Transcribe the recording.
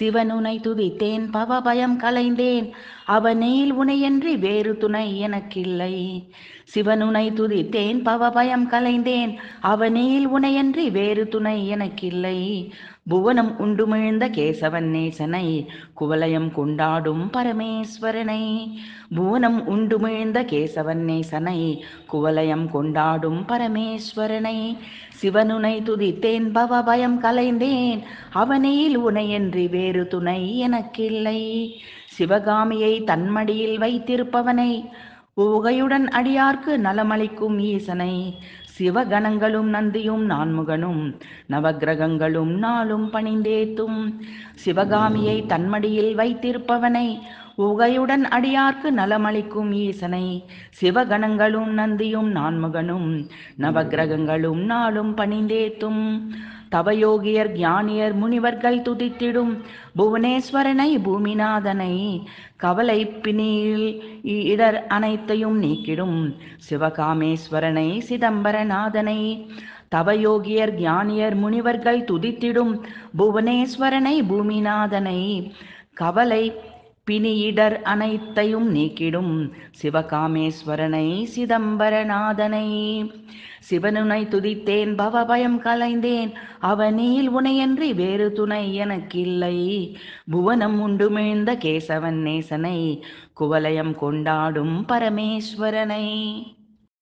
சிவனுனை துதித்தேன் பவபயம் கலைந்தேன் அவனேல் உனையன்றி வேறு துணை எனக்கில்லை சிவனுனை துதித்தேன் பவபயம் கலைந்தேன் அவனேல் உனையன்றி வேறு துணை எனக்கில்லை புவனம் உண்டுமிழ்ந்த கேசவன் நேசனை குவலயம் கொண்டாடும் பரமேஸ்வரனை புவனம் உண்டுமிழ்ந்த கேசவன் நேசனை குவலயம் கொண்டாடும் பரமேஸ்வரனை சிவனுனை துதித்தேன் பவபயம் கலைந்தேன் அவனேல் உனையன்றி வேறு வேறு துணை எனக்கில்லை சிவகாமியை தன்மடியில் வைத்திருப்பவனை உகையுடன் அடியார்க்கு நலமளிக்கும் ஈசனை சிவகணங்களும் நந்தியும் நான்முகனும் நவகிரகங்களும் நாளும் பணிந்தேத்தும் சிவகாமியை தன்மடியில் வைத்திருப்பவனை உகையுடன் அடியார்க்கு நலமளிக்கும் ஈசனை சிவகணங்களும் நந்தியும் நான்முகனும் நவகிரகங்களும் நாளும் பணிந்தேத்தும் தவயோகியர் ஞானியர் முனிவர்கள் துதித்திடும் புவனேஸ்வரனை பூமிநாதனை கவலை பிணியில் இடர் அனைத்தையும் நீக்கிடும் சிவகாமேஸ்வரனை சிதம்பரநாதனை தவயோகியர் ஞானியர் முனிவர்கள் துதித்திடும் புவனேஸ்வரனை பூமிநாதனை கவலை பிணியிடர் அனைத்தையும் நீக்கிடும் சிவகாமேஸ்வரனை சிதம்பரநாதனை சிவனுனை துதித்தேன் பவபயம் கலைந்தேன் அவனில் உனையன்றி வேறு துணை எனக்கில்லை புவனம் உண்டுமிழ்ந்த கேசவன் நேசனை குவலயம் கொண்டாடும் பரமேஸ்வரனை